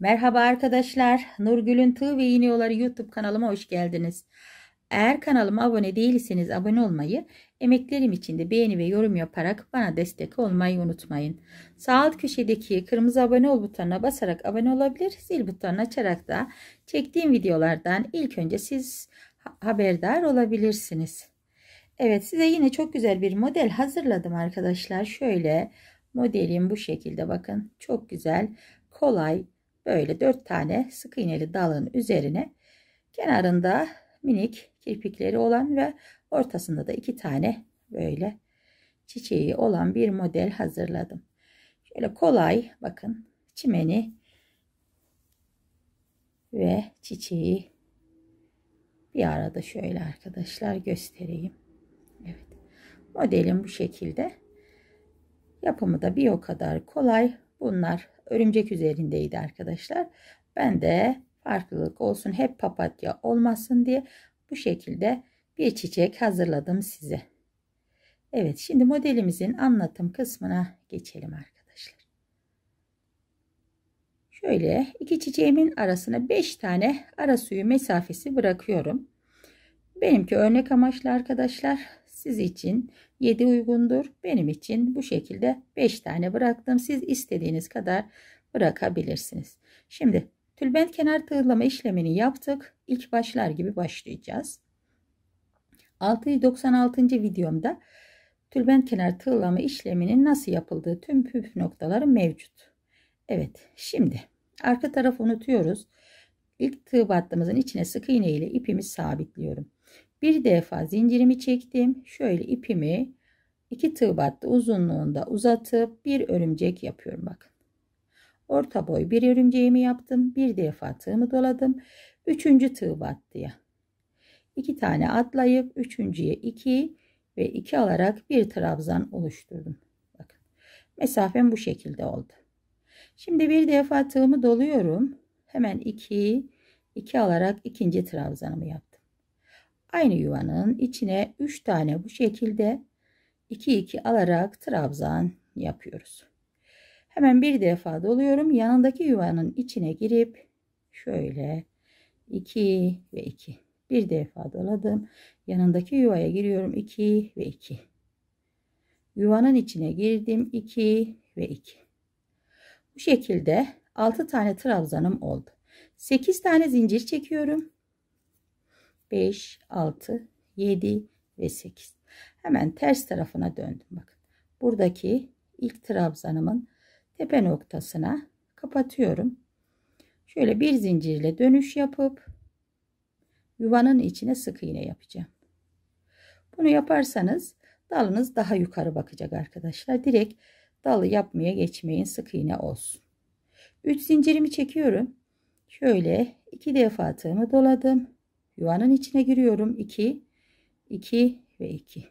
Merhaba arkadaşlar. Nurgül'ün Tığ ve İğne Yolları YouTube kanalıma hoş geldiniz. Eğer kanalıma abone değilseniz abone olmayı, emeklerim için de beğeni ve yorum yaparak bana destek olmayı unutmayın. Sağ alt köşedeki kırmızı abone ol butonuna basarak abone olabilir, zil butonunu açarak da çektiğim videolardan ilk önce siz haberdar olabilirsiniz. Evet size yine çok güzel bir model hazırladım arkadaşlar. Şöyle modelim bu şekilde bakın. Çok güzel, kolay, böyle dört tane sık iğneli dalın üzerine kenarında minik kirpikleri olan ve ortasında da iki tane böyle çiçeği olan bir model hazırladım. Şöyle kolay bakın çimeni ve çiçeği bir arada şöyle arkadaşlar göstereyim. Evet. Modelim bu şekilde. Yapımı da bir o kadar kolay. Bunlar örümcek üzerindeydi arkadaşlar. Ben de farklılık olsun hep papatya olmasın diye bu şekilde bir çiçek hazırladım size. Evet şimdi modelimizin anlatım kısmına geçelim arkadaşlar. Şöyle iki çiçeğimin arasına 5 tane ara suyu mesafesi bırakıyorum. Benimki örnek amaçlı arkadaşlar. Siz için 7 uygundur. Benim için bu şekilde 5 tane bıraktım. Siz istediğiniz kadar bırakabilirsiniz. Şimdi tülbent kenar tığlama işlemini yaptık. İlk başlar gibi başlayacağız. 696. videomda tülbent kenar tığlama işleminin nasıl yapıldığı tüm püf noktaları mevcut. Evet şimdi arka tarafı unutuyoruz. İlk tığ battığımızın içine sık iğne ile ipimi sabitliyorum. Bir defa zincirimi çektim. Şöyle ipimi iki tığ battı uzunluğunda uzatıp bir örümcek yapıyorum bakın. Orta boy bir örümceğimi yaptım. Bir defa tığımı doladım. Üçüncü tığ battıya. İki tane atlayıp üçüncüye iki ve iki alarak bir trabzan oluşturdum. Bakın mesafem bu şekilde oldu. Şimdi bir defa tığımı doluyorum. Hemen iki, iki alarak ikinci trabzanımı yaptım. Aynı yuvanın içine 3 tane bu şekilde 2-2 alarak trabzan yapıyoruz. Hemen bir defa doluyorum. Yanındaki yuvanın içine girip şöyle 2 ve 2. Bir defa doladım. Yanındaki yuvaya giriyorum 2 ve 2. Yuvanın içine girdim 2 ve 2. Bu şekilde 6 tane trabzanım oldu. 8 tane zincir çekiyorum. 5, 6, 7 ve 8. Hemen ters tarafına döndüm. Bakın buradaki ilk trabzanımın tepe noktasına kapatıyorum. Şöyle bir zincirle dönüş yapıp yuvanın içine sık iğne yapacağım. Bunu yaparsanız dalınız daha yukarı bakacak arkadaşlar. Direkt dalı yapmaya geçmeyin. Sık iğne olsun. 3 zincirimi çekiyorum. Şöyle iki defa tığımı doladım. Yuvanın içine giriyorum. 2, 2 ve 2.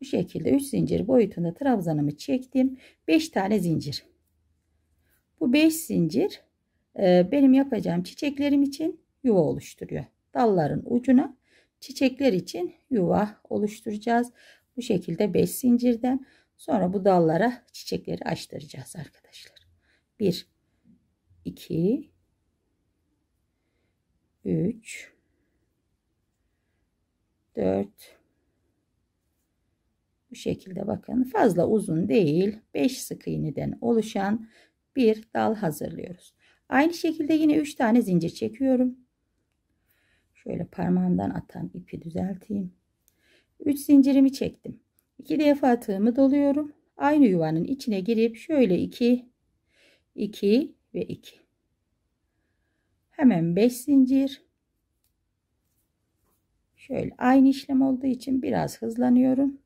Bu şekilde 3 zincir boyutunda trabzanımı çektim. 5 tane zincir. Bu 5 zincir e, benim yapacağım çiçeklerim için yuva oluşturuyor. Dalların ucuna çiçekler için yuva oluşturacağız. Bu şekilde 5 zincirden sonra bu dallara çiçekleri açtıracağız arkadaşlar. 1 2 3 4 bu şekilde bakın fazla uzun değil 5 sık iğneden oluşan bir dal hazırlıyoruz. Aynı şekilde yine 3 tane zincir çekiyorum. Şöyle parmağımdan atan ipi düzelteyim. 3 zincirimi çektim. 2 defa tığımı doluyorum. Aynı yuvanın içine girip şöyle 2 2 ve 2 hemen 5 zincir şöyle aynı işlem olduğu için biraz hızlanıyorum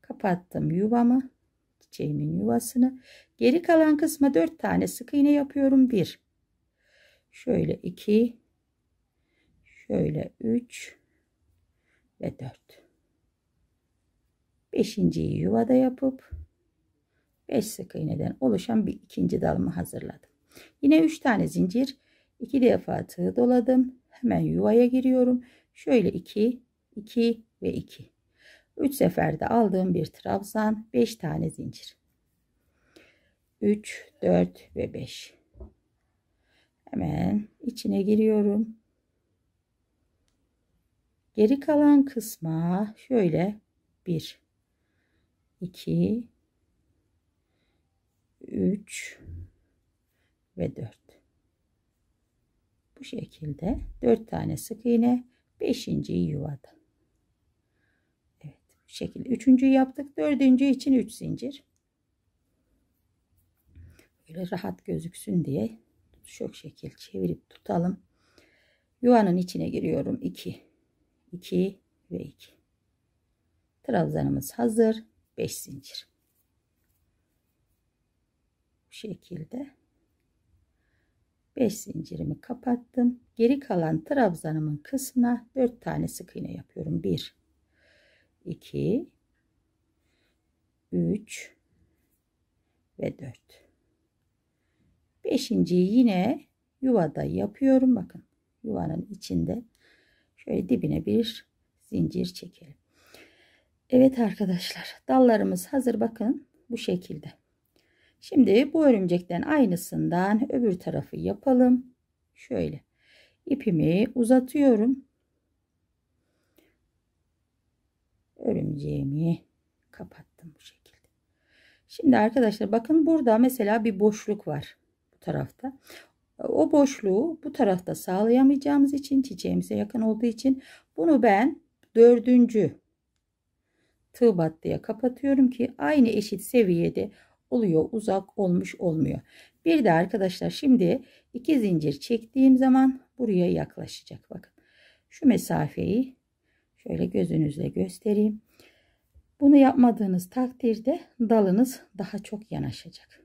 kapattım yuvamı çiçeğimin yuvasını geri kalan kısma 4 tane sık iğne yapıyorum 1 şöyle 2 şöyle 3 ve 4 beşinciyi yuvada yapıp 5 sık iğneden oluşan bir ikinci dalımı hazırladım yine 3 tane zincir 2 defa tığ doladım. Hemen yuvaya giriyorum. Şöyle 2, 2 ve 2. 3 seferde aldığım bir trabzan 5 tane zincir. 3, 4 ve 5. Hemen içine giriyorum. Geri kalan kısma şöyle 1, 2, 3 ve 4. Bu şekilde 4 tane sık iğne 5. yuvada. Evet bu şekilde 3. yaptık. 4. için 3 zincir. Böyle rahat gözüksün diye şu şekil çevirip tutalım. Yuvanın içine giriyorum. 2 2 ve 2. Trabzanımız hazır. 5 zincir. Bu şekilde 5 zincirimi kapattım. Geri kalan trabzanımın kısmına 4 tane sık iğne yapıyorum. 1 2 3 ve 4. 5. yine yuvada yapıyorum. Bakın yuvanın içinde şöyle dibine bir zincir çekelim. Evet arkadaşlar dallarımız hazır bakın bu şekilde. Şimdi bu örümcekten aynısından öbür tarafı yapalım. Şöyle ipimi uzatıyorum. Örümceğimi kapattım bu şekilde. Şimdi arkadaşlar bakın burada mesela bir boşluk var bu tarafta. O boşluğu bu tarafta sağlayamayacağımız için çiçeğimize yakın olduğu için bunu ben dördüncü tığ battıya kapatıyorum ki aynı eşit seviyede oluyor. Uzak olmuş olmuyor. Bir de arkadaşlar şimdi iki zincir çektiğim zaman buraya yaklaşacak. Bakın şu mesafeyi şöyle gözünüzle göstereyim. Bunu yapmadığınız takdirde dalınız daha çok yanaşacak.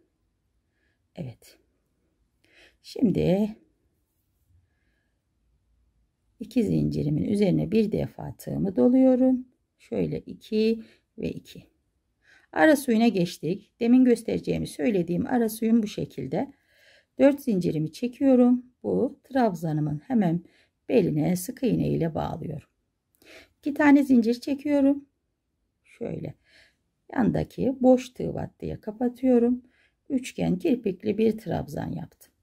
Evet. Şimdi iki zincirimin üzerine bir defa tığımı doluyorum. Şöyle iki ve iki. Ara suyuna geçtik. Demin göstereceğimi söylediğim ara suyum bu şekilde. 4 zincirimi çekiyorum. Bu trabzanımın hemen beline sık iğne ile bağlıyorum. 2 tane zincir çekiyorum. Şöyle yandaki boş tığ vattiye kapatıyorum. Üçgen kirpikli bir trabzan yaptım.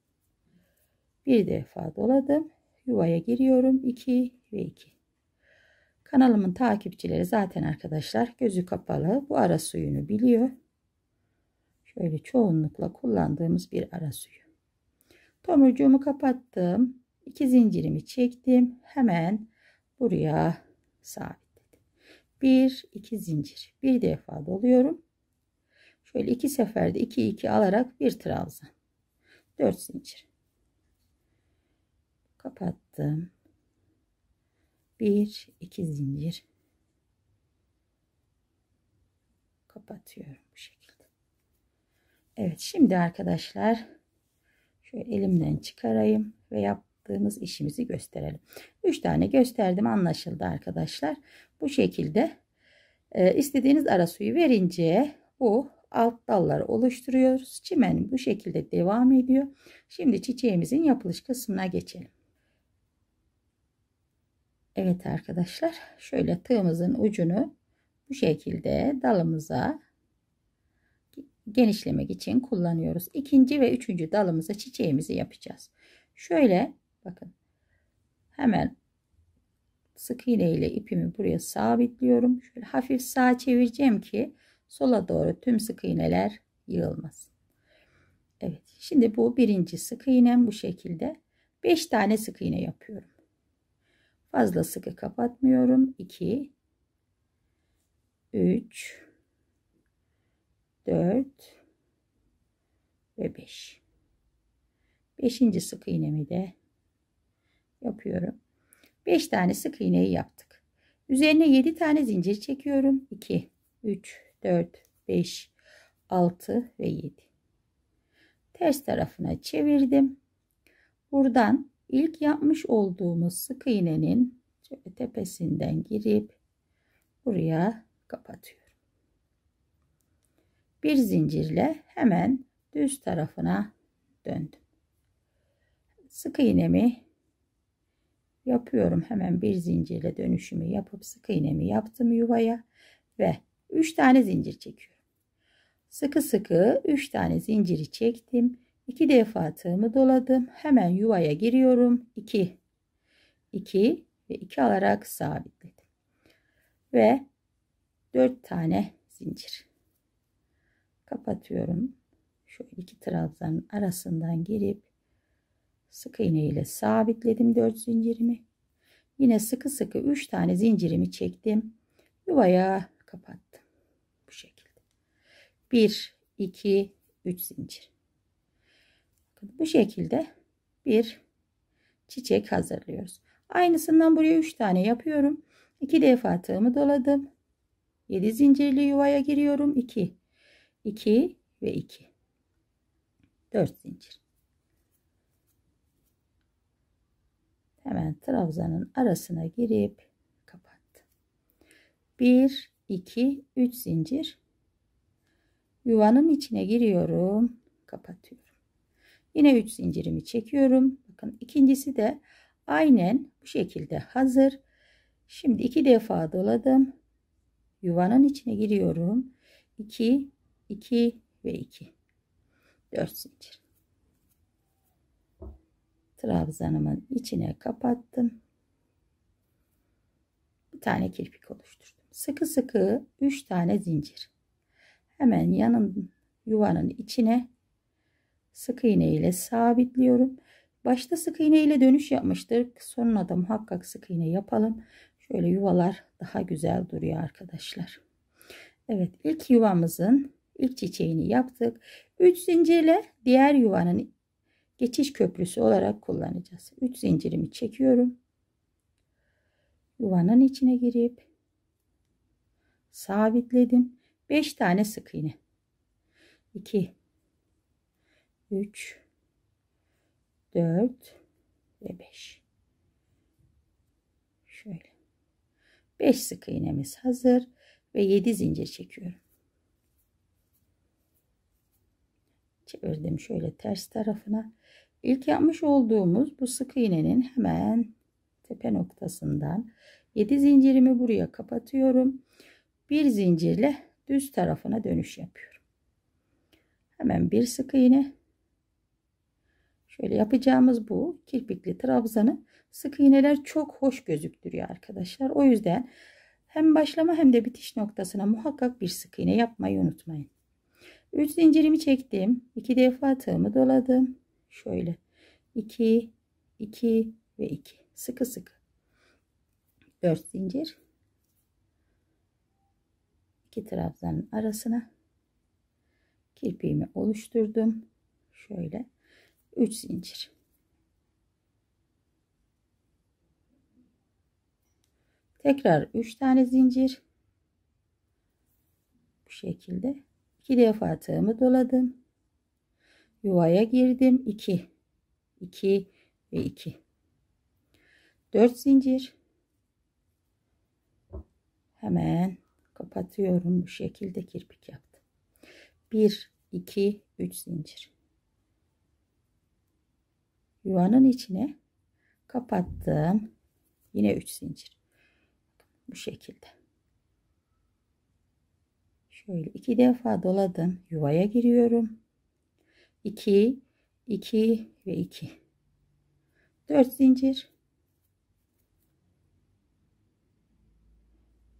Bir defa doladım. Yuvaya giriyorum. 2 ve 2. Kanalımın takipçileri zaten arkadaşlar gözü kapalı bu ara suyunu biliyor. Şöyle çoğunlukla kullandığımız bir ara suyu. Tomurcuğumu kapattım. İki zincirimi çektim. Hemen buraya sabitledim. Bir, iki zincir. Bir defa doluyorum. Şöyle iki seferde iki iki alarak bir trabzan. Dört zincir. Kapattım bir iki zincir kapatıyorum bu şekilde Evet şimdi arkadaşlar şöyle elimden çıkarayım ve yaptığımız işimizi gösterelim 3 tane gösterdim anlaşıldı arkadaşlar bu şekilde e, istediğiniz ara suyu verince bu alt dalları oluşturuyoruz çimen bu şekilde devam ediyor şimdi çiçeğimizin yapılış kısmına geçelim Evet arkadaşlar şöyle tığımızın ucunu bu şekilde dalımıza genişlemek için kullanıyoruz. İkinci ve üçüncü dalımıza çiçeğimizi yapacağız. Şöyle bakın hemen sık iğne ile ipimi buraya sabitliyorum. Şöyle hafif sağ çevireceğim ki sola doğru tüm sık iğneler yığılmasın. Evet şimdi bu birinci sık iğnem bu şekilde. 5 tane sık iğne yapıyorum. Fazla sıkı kapatmıyorum. 2 3 4 ve 5. 5. sık iğnemi de yapıyorum. 5 tane sık iğneyi yaptık. Üzerine 7 tane zincir çekiyorum. 2 3 4 5 6 ve 7. Ters tarafına çevirdim. Buradan İlk yapmış olduğumuz sık iğnenin tepesinden girip buraya kapatıyorum. Bir zincirle hemen düz tarafına döndüm. Sık iğnemi yapıyorum. Hemen bir zincirle dönüşümü yapıp sık iğnemi yaptım yuvaya ve 3 tane zincir çekiyorum. Sıkı sıkı 3 tane zinciri çektim. 2 defa tığımı doladım. Hemen yuvaya giriyorum. 2 2 ve 2 alarak sabitledim. Ve 4 tane zincir. Kapatıyorum. Şu iki trabzanın arasından girip sık iğne ile sabitledim 4 zincirimi. Yine sıkı sıkı 3 tane zincirimi çektim. Yuvaya kapattım. Bu şekilde. 1 2 3 zincir. Bu şekilde bir çiçek hazırlıyoruz. Aynısından buraya 3 tane yapıyorum. 2 defa tığımı doladım. 7 zincirli yuvaya giriyorum. 2 2 ve 2 4 zincir. Hemen trabzanın arasına girip kapattım. 1 2 3 zincir. Yuvanın içine giriyorum, kapatıyorum. Yine 3 zincirimi çekiyorum. Bakın ikincisi de aynen bu şekilde hazır. Şimdi iki defa doladım. Yuvanın içine giriyorum. 2, 2 ve 2. 4 zincir. Trabzanımın içine kapattım. Bir tane kirpik oluşturdum. Sıkı sıkı 3 tane zincir. Hemen yanın yuvanın içine sık iğne ile sabitliyorum. Başta sık iğne ile dönüş yapmıştık. Sonuna da muhakkak sık iğne yapalım. Şöyle yuvalar daha güzel duruyor arkadaşlar. Evet ilk yuvamızın ilk çiçeğini yaptık. 3 zincirle diğer yuvanın geçiş köprüsü olarak kullanacağız. 3 zincirimi çekiyorum. Yuvanın içine girip sabitledim. 5 tane sık iğne. 2 3 4 ve 5 şöyle 5 sık iğnemiz hazır ve 7 zincir çekiyorum çevirdim şöyle ters tarafına ilk yapmış olduğumuz bu sık iğnenin hemen tepe noktasından 7 zincirimi buraya kapatıyorum bir zincirle düz tarafına dönüş yapıyorum hemen bir sık iğne Şöyle yapacağımız bu kirpikli trabzanı sık iğneler çok hoş gözüktürüyor arkadaşlar. O yüzden hem başlama hem de bitiş noktasına muhakkak bir sık iğne yapmayı unutmayın. 3 zincirimi çektim. 2 defa tığımı doladım. Şöyle 2, 2 ve 2. Sıkı sıkı. 4 zincir. 2 trabzanın arasına kirpiğimi oluşturdum. Şöyle 3 zincir tekrar 3 tane zincir bu şekilde 2 defa tığımı doladım yuvaya girdim 2 2 ve 2 4 zincir hemen kapatıyorum bu şekilde kirpik yaptım 1 2 3 zincir yuvanın içine kapattım. Yine 3 zincir. Bu şekilde. Şöyle iki defa doladım. Yuvaya giriyorum. 2 2 ve 2. 4 zincir.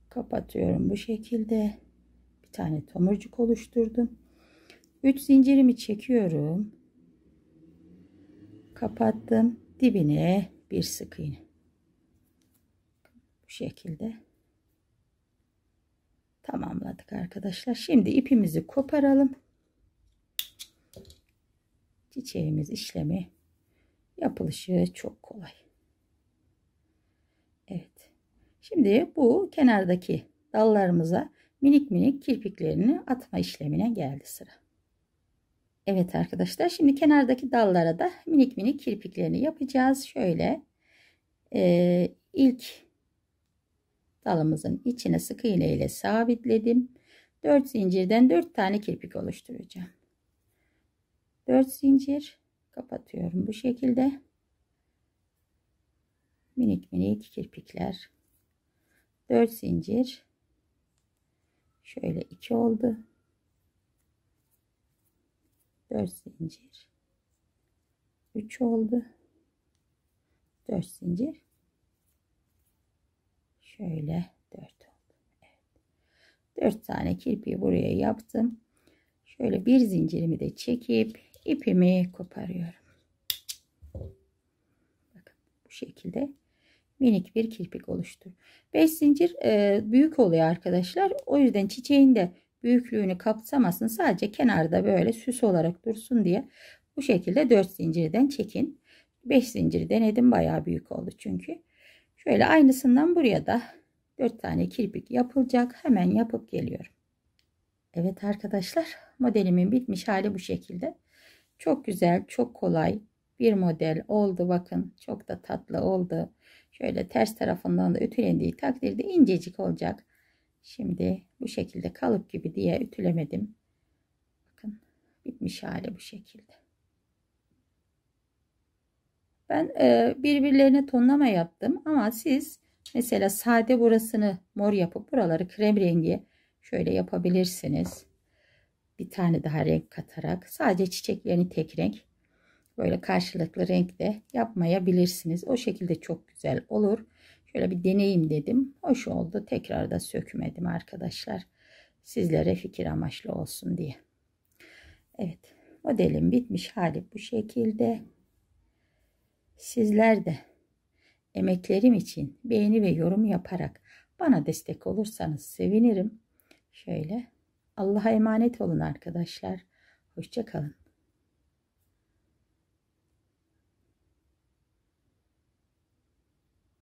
Kapatıyorum bu şekilde. Bir tane tomurcuk oluşturdum. 3 zincirimi çekiyorum kapattım dibine bir sık iğne bu şekilde tamamladık arkadaşlar şimdi ipimizi koparalım çiçeğimiz işlemi yapılışı çok kolay Evet şimdi bu kenardaki dallarımıza minik minik kirpiklerini atma işlemine geldi sıra Evet arkadaşlar şimdi kenardaki dallara da minik minik kirpiklerini yapacağız. Şöyle e, ilk dalımızın içine sık iğne ile sabitledim. 4 zincirden 4 tane kirpik oluşturacağım. 4 zincir kapatıyorum bu şekilde. Minik minik kirpikler. 4 zincir. Şöyle 2 oldu. 4 zincir 3 oldu 4 zincir şöyle 4 oldu evet. 4 tane kirpiği buraya yaptım şöyle bir zincirimi de çekip ipimi koparıyorum bakın bu şekilde minik bir kirpik oluştur 5 zincir e, büyük oluyor arkadaşlar o yüzden çiçeğinde büyüklüğünü kapsamasın. Sadece kenarda böyle süs olarak dursun diye bu şekilde 4 zincirden çekin. 5 zincir denedim bayağı büyük oldu çünkü. Şöyle aynısından buraya da 4 tane kirpik yapılacak. Hemen yapıp geliyorum. Evet arkadaşlar modelimin bitmiş hali bu şekilde. Çok güzel, çok kolay bir model oldu. Bakın çok da tatlı oldu. Şöyle ters tarafından da ütülendiği takdirde incecik olacak. Şimdi bu şekilde kalıp gibi diye ütülemedim. Bakın bitmiş hali bu şekilde. Ben e, birbirlerine tonlama yaptım ama siz mesela sade burasını mor yapıp buraları krem rengi şöyle yapabilirsiniz. Bir tane daha renk katarak sadece çiçeklerini tek renk böyle karşılıklı renkte yapmayabilirsiniz. O şekilde çok güzel olur. Şöyle bir deneyim dedim. Hoş oldu. Tekrar da sökmedim arkadaşlar. Sizlere fikir amaçlı olsun diye. Evet. modelim bitmiş hali bu şekilde. Sizler de emeklerim için beğeni ve yorum yaparak bana destek olursanız sevinirim. Şöyle Allah'a emanet olun arkadaşlar. Hoşçakalın.